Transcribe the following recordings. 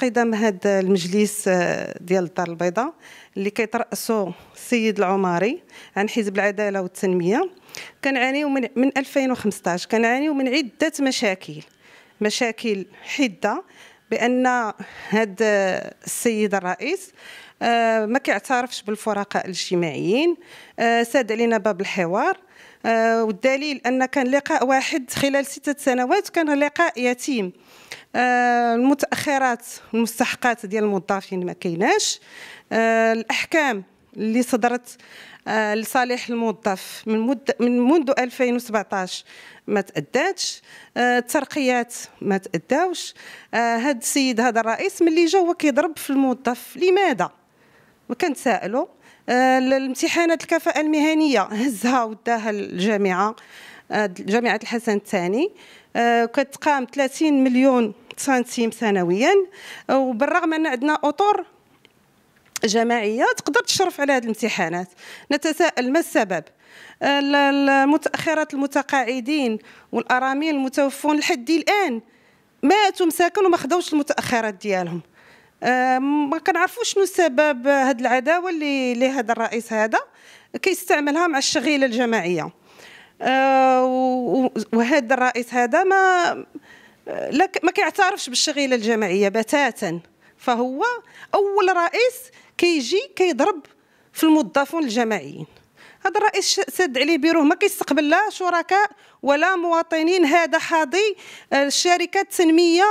قدام هذا المجلس آه، ديال الدار البيضاء اللي كيترأسو السيد العماري عن حزب العداله والتنميه كنعانيو من من 2015 كنعانيو من عده مشاكل مشاكل حده بان هذا آه، السيد الرئيس آه، ما كيعترفش بالفرقاء الاجتماعيين ساد علينا باب الحوار والدليل ان كان لقاء واحد خلال ستة سنوات كان لقاء يتيم آه، المتاخرات المستحقات ديال الموظفين ما كايناش آه، الاحكام اللي صدرت آه، لصالح الموظف من مد من منذ 2017 ما تاداتش الترقيات ما تاداوش هذا السيد هذا الرئيس ملي جا هو كيضرب في الموظف لماذا وكنتسائلوا الامتحانات الكفاءه المهنيه هزها وداها الجامعه جامعه الحسن الثاني آه، كتقام 30 مليون سنتيم سنويا آه، وبالرغم ان عندنا اطر جماعيه تقدر تشرف على هذه الامتحانات نتساءل ما السبب آه، المتاخرات المتقاعدين والارامل المتوفون لحد الان ماتوا مساكن وما خداوش المتاخرات ديالهم ما كنعرفوش شنو سبب هذه العداوه اللي لهذا الرئيس هذا كيستعملها مع الشغيله الجماعيه آه، وهذا الرئيس هذا ما ما كيعترفش بالشغيله الجماعيه بتاتا فهو اول رئيس كيجي كيضرب في الموظفون الجماعيين هذا الرئيس سد عليه بيروه ما كيستقبل لا شركاء ولا مواطنين هذا حاضي آه، الشركه التنميه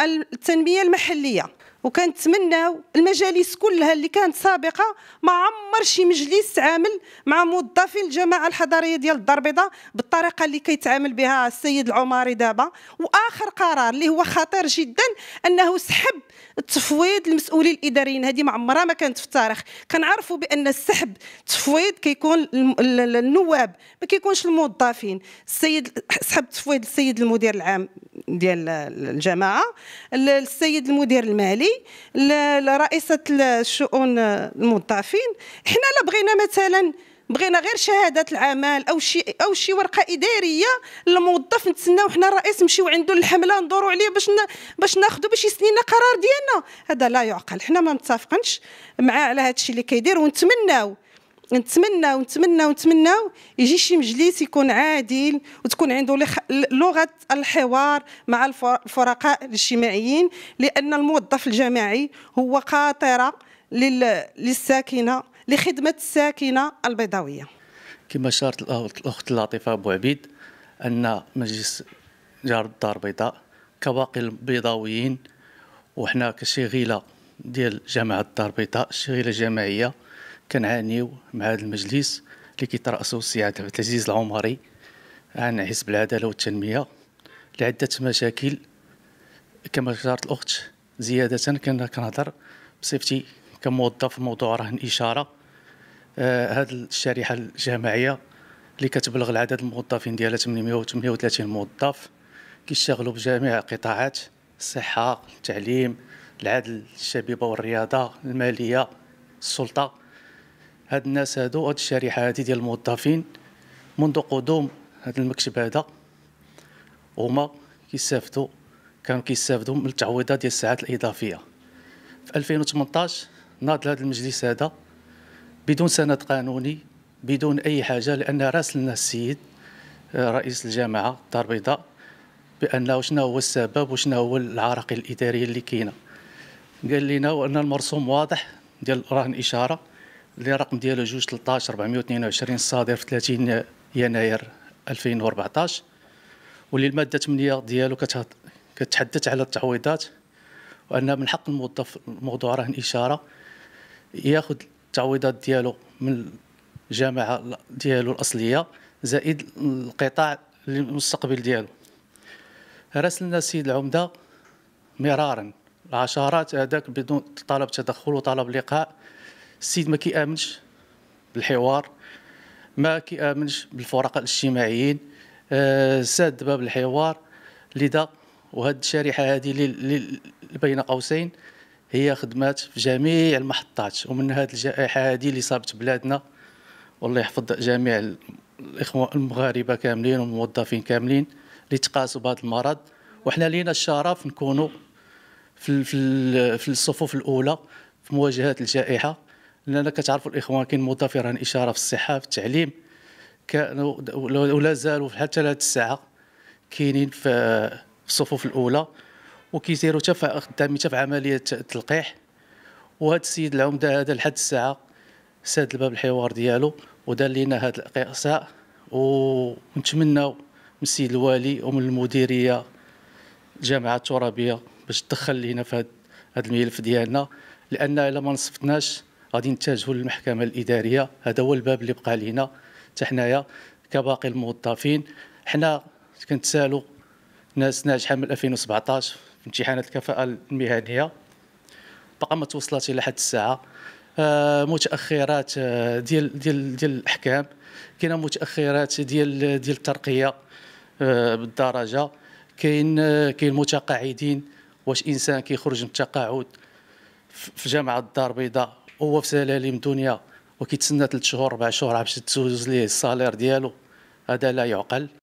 التنميه المحليه وكنتمناو المجالس كلها اللي كانت سابقه ما عمر شي مجلس تعامل مع موظفين الجماعه الحضريه ديال الدار البيضاء بالطريقه اللي كيتعامل بها السيد العماري دابا واخر قرار اللي هو خطير جدا انه سحب التفويض المسؤولين الاداريين هذه ما عمرها ما كانت في التاريخ كنعرفوا بان السحب التفويض كيكون النواب ما كيكونش الموظفين السيد سحب التفويض السيد المدير العام ديال الجماعه السيد المدير المالي رئيسه الشؤون الموظفين حنا لا بغينا مثلا بغينا غير شهاده العمل او شي او شي ورقه اداريه الموظف نتسناو حنا الرئيس نمشيو عنده الحمله ندورو عليه باش باش ناخذوا باش يسنينا قرار ديالنا هذا لا يعقل حنا ما متفقنش مع على هذا الشيء اللي كيدير ونتمناو نتمنى ونتمنى ونتمنى يجي شي مجلس يكون عادل وتكون عنده لغه الحوار مع الفرقاء الاجتماعيين لان الموظف الجماعي هو قاطره للساكنه لخدمه الساكنه البيضاويه كما شارت الاخت لطيفه ابو عبيد ان مجلس جار الدار البيضاء كباقي البيضاويين وحنا كشغيله ديال جامعه الدار البيضاء شغيله جماعيه كنعانيو مع هذا المجلس اللي كيترأسو السي عبد العزيز العمري عن حزب العداله والتنميه لعده مشاكل كما اشارت الاخت زياده كنا كنهضر بصفتي كموظف موضوع رهن اشاره آه الشريحه الجماعيه اللي كتبلغ العدد الموظفين ديالها 838 موظف كيشتغلوا بجميع قطاعات الصحه التعليم العدل الشبيبه والرياضه الماليه السلطه هاد الناس هادو هاد الشريحه هادي ديال الموظفين منذ قدوم هاد المكتب هذا هما كيستافدوا كانوا كيستافدوا من التعويضات ديال الساعات الاضافيه في 2018 ناض هذا المجلس هذا بدون سند قانوني بدون اي حاجه لان راسلنا السيد آه، رئيس الجامعه الدار البيضاء بانه شنو هو السبب وشنو هو العراقيل الاداريه اللي كاينه قال لنا وان المرسوم واضح ديال رهن اشاره اللي رقم ديالو 2 13 422 الصادر في 30 يناير 2014 واللي الماده 8 ديالو كتحدث على التعويضات وان من حق الموظف الموضوع رهن اشاره ياخذ التعويضات ديالو من الجامعه ديالو الاصليه زائد القطاع المستقبل ديالو راسلنا السيد العمده مرارا العشرات هذاك بدون طلب تدخل وطلب لقاء السيد ما كيامنش بالحوار ما كيامنش بالفرقاء الاجتماعيين آه، ساد باب الحوار لذا وهذه الشريحه هذه اللي بين قوسين هي خدمات في جميع المحطات ومن هاد الجائحه هذه اللي صابت بلادنا والله يحفظ جميع الاخوه المغاربه كاملين والموظفين كاملين اللي تقاسوا بهذا المرض وحنا لينا الشرف نكونوا في في الصفوف الاولى في مواجهه الجائحه لان كتعرفوا الاخوان كاين مضافرة اشاره في الصحه في التعليم كانوا ولا زالوا حتى لهذ الساعه كاينين في الصفوف الاولى وكيسيروا حتى خدامين حتى في عمليه التلقيح وهذا السيد العمده هذا لحد الساعه ساد الباب الحوار ديالو ودار لنا هذا الاقصاء ونتمناو من السيد الوالي ومن المديريه الجامعه الترابيه باش تدخل لينا في هذا الملف ديالنا لان الا ما نصفتناش غادي نتجهوا للمحكمه الاداريه هذا هو الباب اللي بقى لينا حتى حنايا كباقي الموظفين حنا كنتسالوا ناس ناجحه من 2017 في امتحانات الكفاءه المهنيه باقا ما توصلت الى حد الساعه آه، متاخرات آه، ديال ديال ديال الاحكام كاينه متاخرات ديال ديال الترقيه آه، بالدرجه كاين كاين متقاعدين واش انسان كيخرج من التقاعد في جامعه الدار البيضاء هو في سلالم دنيا وكيتسنى ثلاث شهور اربع شهور باش تسوز ليه الصالير ديالو هذا لا يعقل